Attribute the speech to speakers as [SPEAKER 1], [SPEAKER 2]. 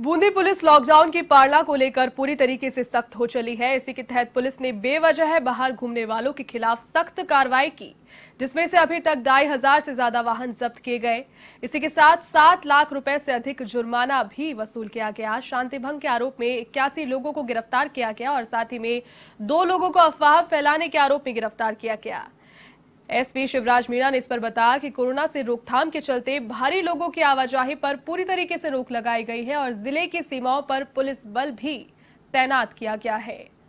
[SPEAKER 1] Bundi police lockdown की पालना को लेकर पूरी तरीके से सख्त हो चली है इसी के तहत पुलिस ने बेवजह बाहर घूमने वालों के खिलाफ सख्त कार्रवाई की जिसमें से अभी तक ढाई हजार से ज्यादा वाहन जब्त किए गए इसी के साथ सात लाख रुपए से अधिक जुर्माना भी वसूल किया गया शांति भंग के आरोप में इक्यासी लोगों को गिरफ्तार किया गया और साथ ही में दो लोगों को अफवाह फैलाने के आरोप में गिरफ्तार किया गया एसपी शिवराज मीणा ने इस पर बताया कि कोरोना से रोकथाम के चलते भारी लोगों की आवाजाही पर पूरी तरीके से रोक लगाई गई है और जिले की सीमाओं पर पुलिस बल भी तैनात किया गया है